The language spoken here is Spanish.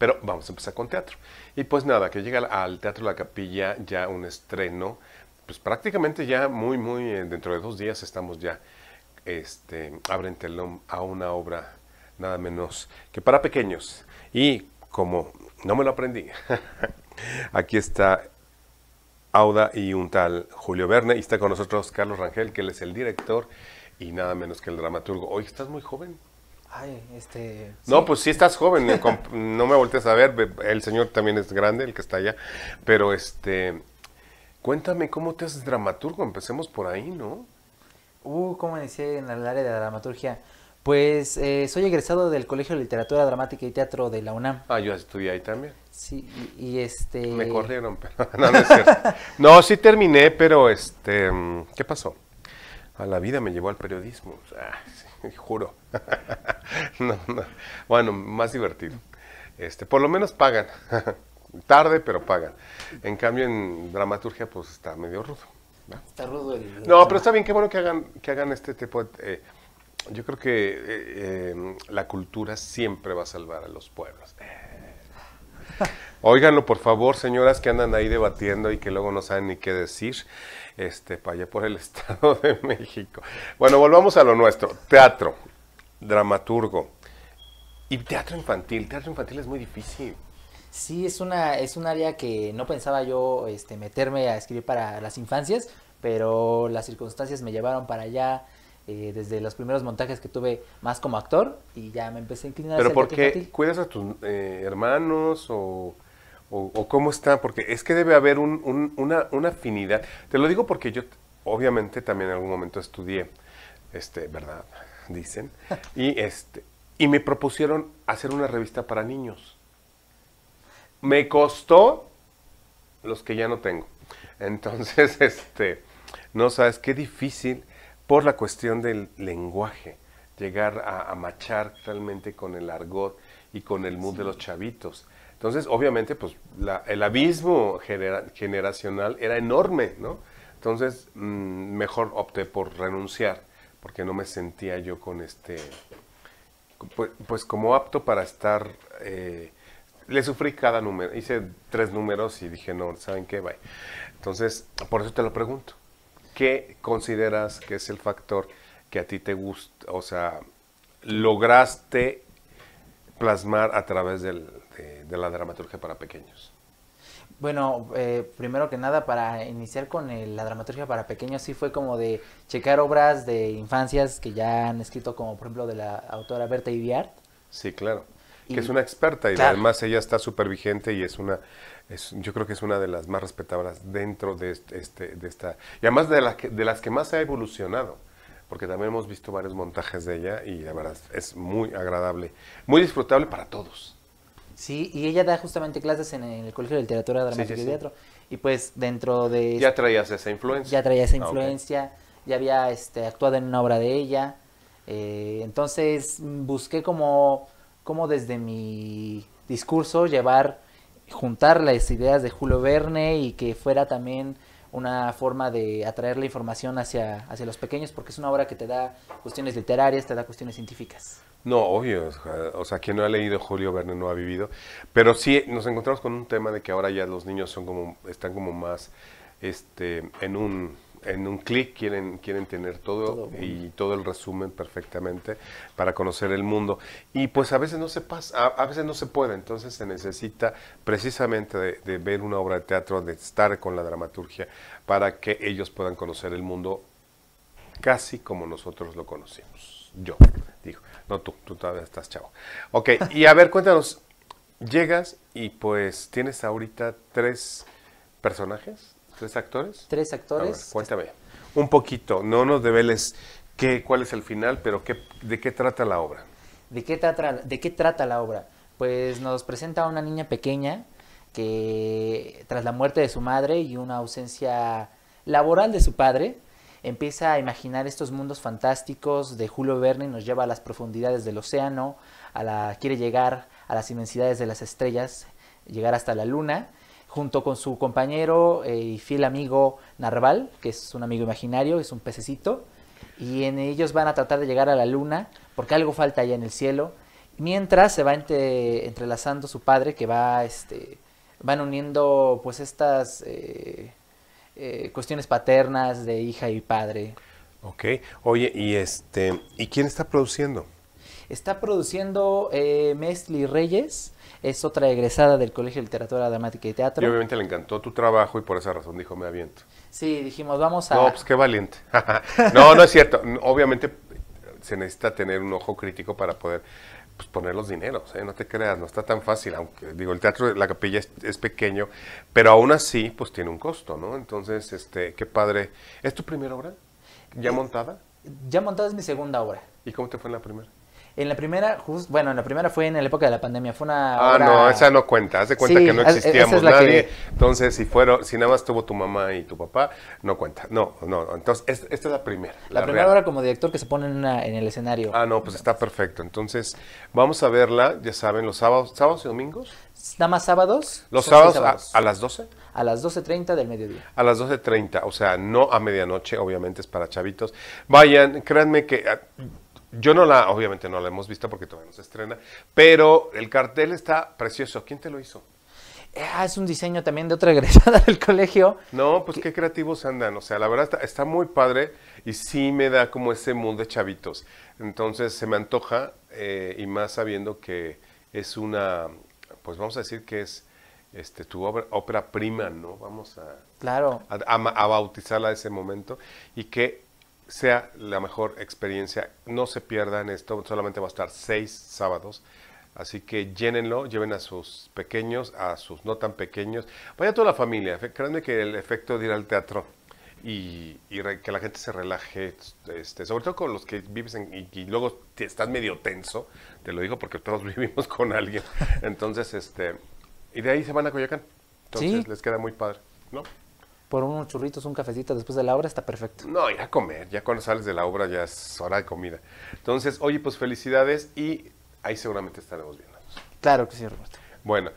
Pero vamos a empezar con teatro. Y pues nada, que llega al Teatro La Capilla ya un estreno, pues prácticamente ya muy, muy, eh, dentro de dos días estamos ya, este, abren telón a una obra nada menos que para pequeños. Y como no me lo aprendí, aquí está Auda y un tal Julio Verne. Y está con nosotros Carlos Rangel, que él es el director y nada menos que el dramaturgo. Hoy estás muy joven. Ay, este. No, pues si estás joven, no me voltees a ver, el señor también es grande, el que está allá, pero este. Cuéntame cómo te haces dramaturgo, empecemos por ahí, ¿no? Uh, como decía en el área de dramaturgia. Pues eh, soy egresado del Colegio de Literatura Dramática y Teatro de la UNAM. Ah, yo estudié ahí también. Sí, y, este... Me corrieron, pero no, es no, sí terminé, pero este... Mm, ¿Qué pasó? a la vida me llevó al periodismo. juro. no, no. Bueno, más divertido. Este, por lo menos pagan. Tarde, pero pagan. En cambio, en dramaturgia, pues está medio rudo. ¿no? Está rudo el... No, pero está bien, qué bueno que hagan, que hagan este tipo eh, yo creo que eh, eh, la cultura siempre va a salvar a los pueblos. Óiganlo, por favor, señoras que andan ahí debatiendo y que luego no saben ni qué decir. Este, para allá por el Estado de México. Bueno, volvamos a lo nuestro. Teatro, dramaturgo y teatro infantil. Teatro infantil es muy difícil. Sí, es una es un área que no pensaba yo este, meterme a escribir para las infancias, pero las circunstancias me llevaron para allá eh, desde los primeros montajes que tuve más como actor y ya me empecé a inclinar. Pero ¿por qué cuidas a tus eh, hermanos o o, cómo está, porque es que debe haber una, afinidad. Te lo digo porque yo obviamente también en algún momento estudié, este, ¿verdad? Dicen. Y, este, y me propusieron hacer una revista para niños. Me costó los que ya no tengo. Entonces, este, no sabes qué difícil por la cuestión del lenguaje, llegar a, machar realmente con el argot y con el mood de los chavitos. Entonces, obviamente, pues el abismo generacional era enorme, ¿no? Entonces, mm, mejor opté por renunciar, porque no me sentía yo con este, pues, pues como apto para estar... Eh, le sufrí cada número, hice tres números y dije, no, ¿saben qué? Entonces, por eso te lo pregunto. ¿Qué consideras que es el factor que a ti te gusta, o sea, lograste plasmar a través del, de la dramaturgia para pequeños? Bueno, eh, primero que nada, para iniciar con la dramaturgia para pequeños, sí fue como de checar obras de infancias que ya han escrito, como por ejemplo de la autora Berta Ibiart. Sí, claro. que es una experta y además ella está súper vigente y es una, yo creo que es una de las más respetables dentro de, este, de esta, y además de, de las que más ha evolucionado porque también hemos visto varios montajes de ella y la verdad es muy agradable, muy disfrutable para todos. Sí, y ella da justamente clases en el Colegio de Literatura Dramática y Teatro. Y pues dentro de... Ya este traías esa influencia. Ya traía esa ah, influencia, ya había este, actuado en una obra de ella. Eh, entonces busqué como, como desde mi discurso llevar, juntar las ideas de Julio Verne y que fuera también una forma de atraer la información hacia, hacia los pequeños porque es una obra que te da cuestiones literarias, te da cuestiones científicas. No, obvio. O sea, quien no ha leído Julio Verne no ha vivido. Pero sí nos encontramos con un tema de que ahora ya los niños son como, están como más este, en un, en un clic, quieren, quieren tener todo, y todo el resumen perfectamente para conocer el mundo. Y pues a veces no se pasa, a, veces no se puede. Entonces se necesita precisamente de, de ver una obra de teatro, de estar con la dramaturgia, para que ellos puedan conocer el mundo casi como nosotros lo conocimos yo. Dijo, no tú, tú todavía estás chavo. Ok, y a ver, cuéntanos, llegas y pues tienes ahorita tres personajes, tres actores. Tres actores. cuéntame, un poquito, no nos debeles qué, cuál es el final, pero de qué trata la obra. ¿De qué, trata, ¿De qué trata la obra? Pues nos presenta a una niña pequeña que tras la muerte de su madre y una ausencia laboral de su padre, empieza a imaginar estos mundos fantásticos de Julio Verne, nos lleva a las profundidades del océano, a la, quiere llegar a las inmensidades de las estrellas, llegar hasta la luna, junto con su compañero eh, y fiel amigo Narval, que es un amigo imaginario, es un pececito, y en ellos van a tratar de llegar a la luna, porque algo falta allá en el cielo, mientras se va entrelazando su padre, que va, este, van uniendo pues estas... Eh, eh, cuestiones paternas de hija y padre. Ok, oye, ¿y, este, ¿y quién está produciendo? Está produciendo eh, Reyes, es otra egresada del Colegio de Literatura Dramática y Teatro. Y obviamente le encantó tu trabajo y por esa razón dijo, me aviento. Sí, dijimos, vamos a... No, pues, qué valiente. no, no es cierto. Obviamente se necesita tener un ojo crítico para poder pues, poner los dineros, ¿eh? no te creas, no está tan fácil, aunque digo, el teatro la capilla es, es, pequeño, pero aún así, pues tiene un costo, ¿no? Entonces, este, qué padre. ¿Es tu primera obra? ¿Ya eh, montada? Ya montada es mi segunda obra. ¿Y cómo te fue en la primera? En la primera, bueno, en la primera fue en la época de la pandemia, fue una... Ah, no, esa no cuenta, hace cuenta que no existíamos nadie, entonces si fueron, si nada más tuvo tu mamá y tu papá, no cuenta, no, no, entonces esta es la primera. La, primera hora como director que se pone en, en el escenario. Ah, no, pues está perfecto, entonces vamos a verla, ya saben, los sábados, sábados y domingos. Nada más sábados. Los sábados, A, a, las 12. A las 12.30 del mediodía. A las 12.30, o sea, no a medianoche, obviamente es para chavitos. Vayan, créanme que ah, yo no la, obviamente no la hemos visto porque todavía no se estrena, pero el cartel está precioso. ¿Quién te lo hizo? Ah, es un diseño también de otra egresada del colegio. No, pues qué creativos andan. O sea, la verdad está, muy padre y sí me da como ese mood de chavitos. Entonces se me antoja eh, y más sabiendo que es una, pues vamos a decir que es este, tu ópera prima, ¿no? Vamos a, claro. a, a bautizarla a ese momento y que sea la mejor experiencia. No se pierdan esto, solamente va a estar seis sábados. Así que llénenlo, lleven a sus pequeños, a sus no tan pequeños. Vaya toda la familia, créanme que el efecto de ir al teatro y, que la gente se relaje, este, sobre todo con los que vives en, y, luego te estás medio tenso, te lo digo porque todos vivimos con alguien. Entonces, este, y de ahí se van a Coyoacán. Entonces les queda muy padre, ¿no? por unos churritos, un cafecito después de la obra, está perfecto. No, ir a comer, ya cuando sales de la obra ya es hora de comida. Entonces, oye, pues felicidades y ahí seguramente estaremos viendo. Claro que sí, Roberto. Bueno,